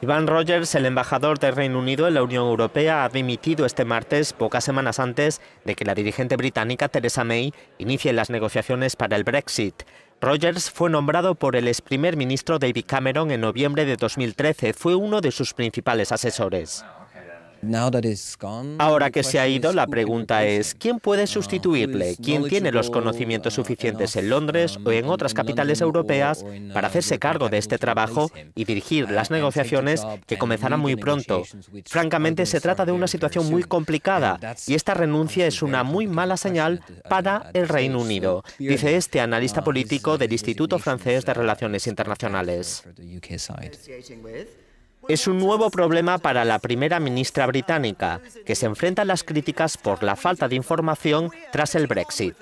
Iván Rogers, el embajador del Reino Unido en la Unión Europea, ha dimitido este martes, pocas semanas antes de que la dirigente británica Theresa May inicie las negociaciones para el Brexit. Rogers fue nombrado por el ex primer ministro David Cameron en noviembre de 2013. Fue uno de sus principales asesores. Ahora que se ha ido, la pregunta es, ¿quién puede ah, sustituirle? ¿Quién tiene los conocimientos suficientes en Londres o en otras capitales europeas para hacerse cargo de este trabajo y dirigir las negociaciones que comenzarán muy pronto? Francamente, se trata de una situación muy complicada y esta renuncia es una muy mala señal para el Reino Unido, dice este analista uh, político del Instituto Francés de Relaciones Internacionales es un nuevo problema para la primera ministra británica, que se enfrenta a las críticas por la falta de información tras el Brexit.